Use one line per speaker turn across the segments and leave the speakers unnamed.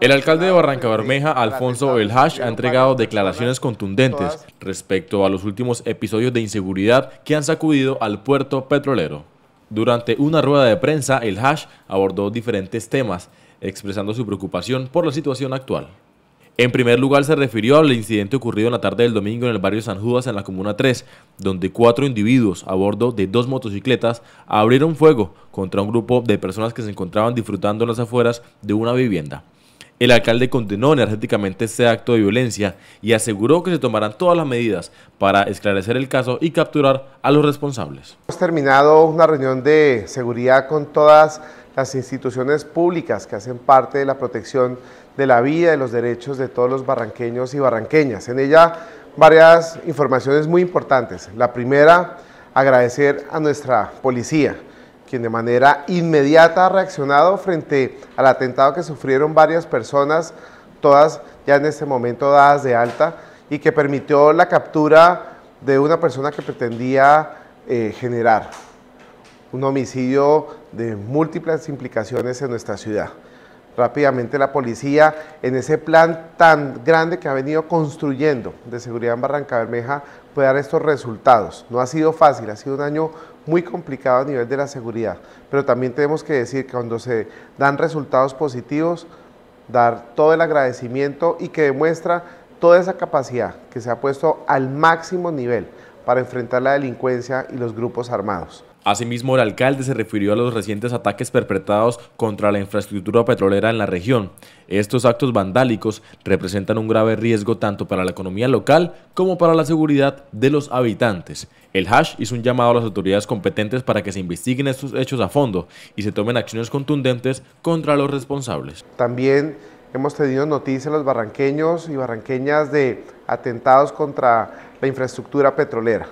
El alcalde de Barranca Bermeja, Alfonso El Hash, ha entregado declaraciones contundentes respecto a los últimos episodios de inseguridad que han sacudido al puerto petrolero. Durante una rueda de prensa, El Hash abordó diferentes temas, expresando su preocupación por la situación actual. En primer lugar, se refirió al incidente ocurrido en la tarde del domingo en el barrio San Judas, en la Comuna 3, donde cuatro individuos a bordo de dos motocicletas abrieron fuego contra un grupo de personas que se encontraban disfrutando en las afueras de una vivienda. El alcalde condenó energéticamente este acto de violencia y aseguró que se tomarán todas las medidas para esclarecer el caso y capturar a los responsables.
Hemos terminado una reunión de seguridad con todas las instituciones públicas que hacen parte de la protección de la vida y los derechos de todos los barranqueños y barranqueñas. En ella varias informaciones muy importantes. La primera, agradecer a nuestra policía de manera inmediata ha reaccionado frente al atentado que sufrieron varias personas, todas ya en este momento dadas de alta, y que permitió la captura de una persona que pretendía eh, generar un homicidio de múltiples implicaciones en nuestra ciudad. Rápidamente la policía, en ese plan tan grande que ha venido construyendo de seguridad en Barranca Bermeja, puede dar estos resultados. No ha sido fácil, ha sido un año muy complicado a nivel de la seguridad, pero también tenemos que decir que cuando se dan resultados positivos, dar todo el agradecimiento y que demuestra toda esa capacidad que se ha puesto al máximo nivel para enfrentar la delincuencia y los grupos armados.
Asimismo, el alcalde se refirió a los recientes ataques perpetrados contra la infraestructura petrolera en la región. Estos actos vandálicos representan un grave riesgo tanto para la economía local como para la seguridad de los habitantes. El Hash hizo un llamado a las autoridades competentes para que se investiguen estos hechos a fondo y se tomen acciones contundentes contra los responsables.
También hemos tenido noticias los barranqueños y barranqueñas de atentados contra la infraestructura petrolera.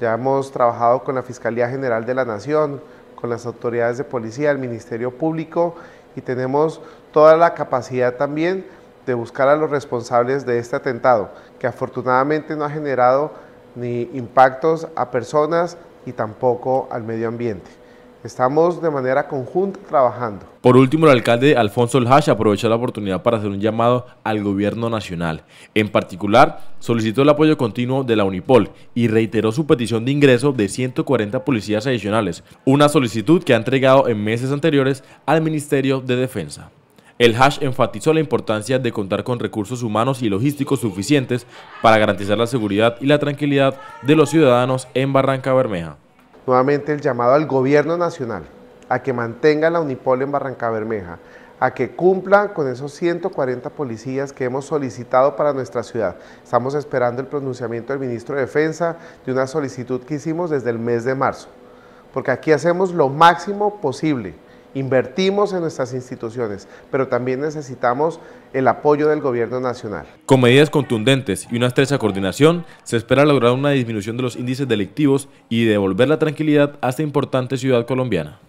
Ya hemos trabajado con la Fiscalía General de la Nación, con las autoridades de policía, el Ministerio Público y tenemos toda la capacidad también de buscar a los responsables de este atentado, que afortunadamente no ha generado ni impactos a personas y tampoco al medio ambiente. Estamos de manera conjunta trabajando.
Por último, el alcalde Alfonso El Hash aprovechó la oportunidad para hacer un llamado al gobierno nacional. En particular, solicitó el apoyo continuo de la Unipol y reiteró su petición de ingreso de 140 policías adicionales, una solicitud que ha entregado en meses anteriores al Ministerio de Defensa. El Hash enfatizó la importancia de contar con recursos humanos y logísticos suficientes para garantizar la seguridad y la tranquilidad de los ciudadanos en Barranca Bermeja.
Nuevamente el llamado al gobierno nacional a que mantenga la Unipol en Barranca Bermeja, a que cumpla con esos 140 policías que hemos solicitado para nuestra ciudad. Estamos esperando el pronunciamiento del ministro de Defensa de una solicitud que hicimos desde el mes de marzo, porque aquí hacemos lo máximo posible Invertimos en nuestras instituciones, pero también necesitamos el apoyo del gobierno nacional.
Con medidas contundentes y una estrecha coordinación, se espera lograr una disminución de los índices delictivos y devolver la tranquilidad a esta importante ciudad colombiana.